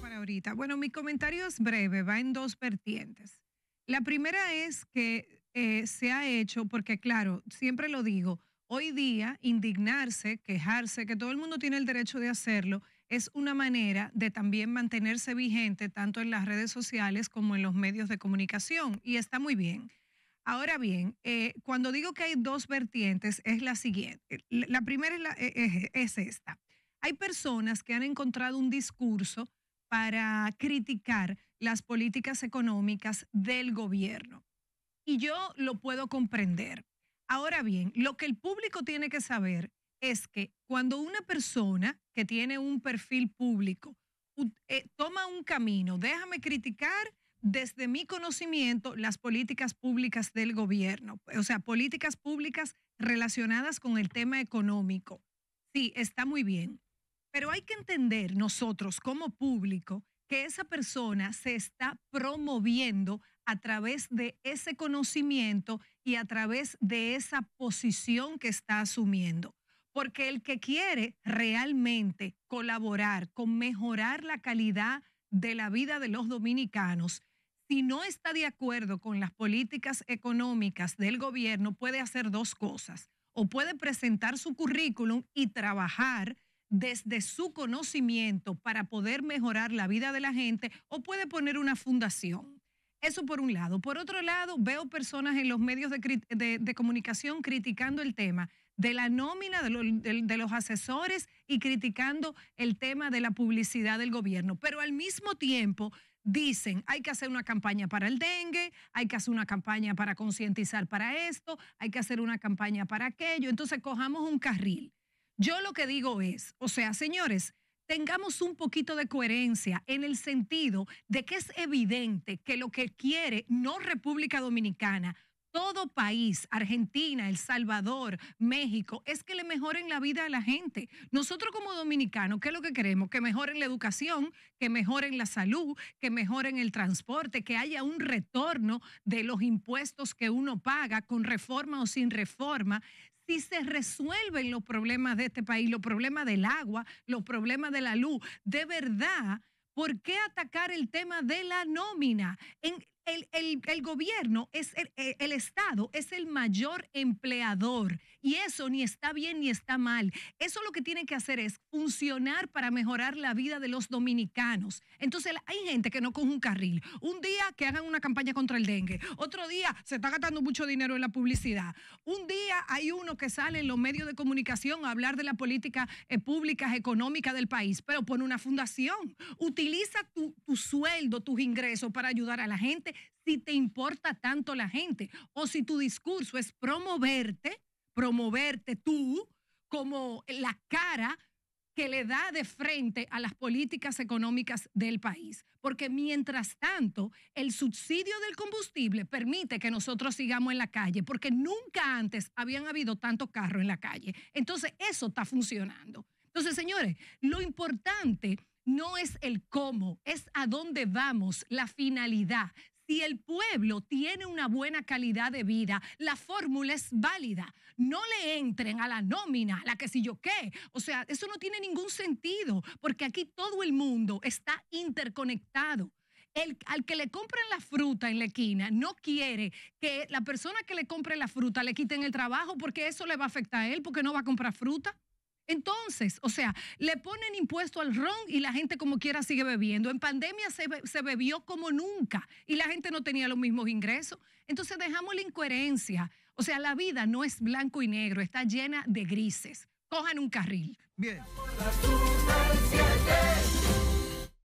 Para ahorita. Bueno, mi comentario es breve, va en dos vertientes. La primera es que eh, se ha hecho, porque claro, siempre lo digo, hoy día indignarse, quejarse, que todo el mundo tiene el derecho de hacerlo, es una manera de también mantenerse vigente tanto en las redes sociales como en los medios de comunicación y está muy bien. Ahora bien, eh, cuando digo que hay dos vertientes es la siguiente. La primera es eh, esta. Hay personas que han encontrado un discurso para criticar las políticas económicas del gobierno. Y yo lo puedo comprender. Ahora bien, lo que el público tiene que saber es que cuando una persona que tiene un perfil público eh, toma un camino, déjame criticar desde mi conocimiento las políticas públicas del gobierno, o sea, políticas públicas relacionadas con el tema económico. Sí, está muy bien. Pero hay que entender nosotros como público que esa persona se está promoviendo a través de ese conocimiento y a través de esa posición que está asumiendo. Porque el que quiere realmente colaborar con mejorar la calidad de la vida de los dominicanos, si no está de acuerdo con las políticas económicas del gobierno, puede hacer dos cosas. O puede presentar su currículum y trabajar desde su conocimiento para poder mejorar la vida de la gente o puede poner una fundación. Eso por un lado. Por otro lado, veo personas en los medios de, comunicación criticando el tema de la nómina de, de los asesores y criticando el tema de la publicidad del gobierno. Pero al mismo tiempo dicen, hay que hacer una campaña para el dengue, hay que hacer una campaña para concientizar para esto, hay que hacer una campaña para aquello. Entonces cojamos un carril. Yo lo que digo es, o sea, señores, tengamos un poquito de coherencia en el sentido de que es evidente que lo que quiere no República Dominicana, todo país, Argentina, El Salvador, México, es que le mejoren la vida a la gente. Nosotros como dominicanos, ¿qué es lo que queremos? Que mejoren la educación, que mejoren la salud, que mejoren el transporte, que haya un retorno de los impuestos que uno paga con reforma o sin reforma si se resuelven los problemas de este país, los problemas del agua, los problemas de la luz, de verdad, ¿por qué atacar el tema de la nómina? el, el, gobierno, es e, el, Estado es el mayor empleador y eso ni está bien ni está mal. Eso lo que tiene que hacer es funcionar para mejorar la vida de los dominicanos. Entonces hay gente que no coge un carril. Un día que hagan una campaña contra el dengue, otro día se está gastando mucho dinero en la publicidad. Un día hay uno que sale en los medios de comunicación a hablar de la política eh, pública, económica del país, pero pone una fundación. Utiliza tu, tu sueldo, tus ingresos para ayudar a la gente si te importa tanto la gente o si tu discurso es promoverte, promoverte tú como la cara que le da de frente a las políticas económicas del país. Porque mientras tanto, el subsidio del combustible permite que nosotros sigamos en la calle, porque nunca antes habían habido tantos carros en la calle. Entonces, eso está funcionando. Entonces, señores, lo importante no es el cómo, es a dónde vamos, la finalidad. Si el pueblo tiene una buena calidad de vida, la fórmula es válida. No le entren a la nómina, la que si yo qué. O sea, eso no tiene ningún sentido, porque aquí todo el mundo está interconectado. El, al que le compren la fruta en la esquina no quiere que la persona que le compre la fruta le quiten el trabajo porque eso le va a afectar a él porque no va a comprar fruta. Entonces, o sea, le ponen impuesto al ron y la gente como quiera sigue bebiendo. En pandemia se, bebió como nunca y la gente no tenía los mismos ingresos. Entonces dejamos la incoherencia. O sea, la vida no es blanco y negro, está llena de grises. Cojan un carril. Bien.